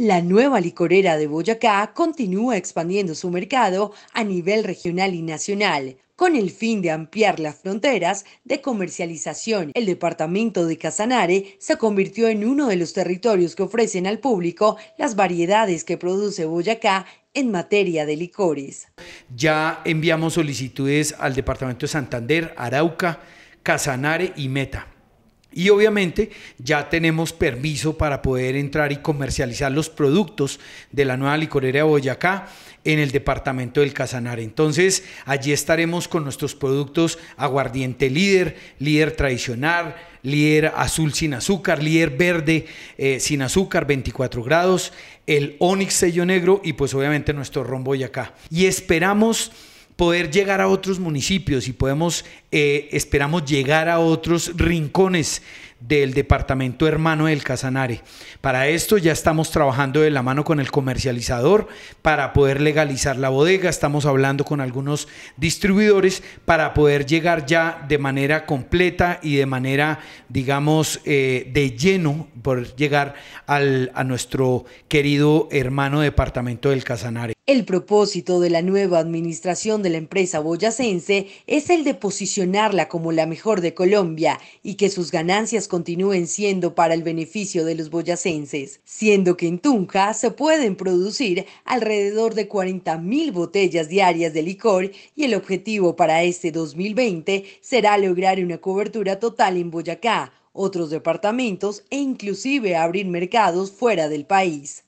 La nueva licorera de Boyacá continúa expandiendo su mercado a nivel regional y nacional, con el fin de ampliar las fronteras de comercialización. El departamento de Casanare se convirtió en uno de los territorios que ofrecen al público las variedades que produce Boyacá en materia de licores. Ya enviamos solicitudes al departamento de Santander, Arauca, Casanare y Meta y obviamente ya tenemos permiso para poder entrar y comercializar los productos de la nueva licorera Boyacá en el departamento del Casanare. Entonces, allí estaremos con nuestros productos aguardiente líder, líder tradicional, líder azul sin azúcar, líder verde eh, sin azúcar, 24 grados, el Onyx sello negro y pues obviamente nuestro ron Boyacá. Y esperamos poder llegar a otros municipios y podemos, eh, esperamos llegar a otros rincones del departamento hermano del Casanare. Para esto ya estamos trabajando de la mano con el comercializador para poder legalizar la bodega, estamos hablando con algunos distribuidores para poder llegar ya de manera completa y de manera, digamos, eh, de lleno, por llegar a nuestro querido hermano departamento del Casanare. El propósito de la nueva administración de la empresa boyacense es el de posicionarla como la mejor de Colombia y que sus ganancias continúen siendo para el beneficio de los boyacenses, siendo que en Tunja se pueden producir alrededor de 40.000 botellas diarias de licor y el objetivo para este 2020 será lograr una cobertura total en Boyacá, otros departamentos e inclusive abrir mercados fuera del país.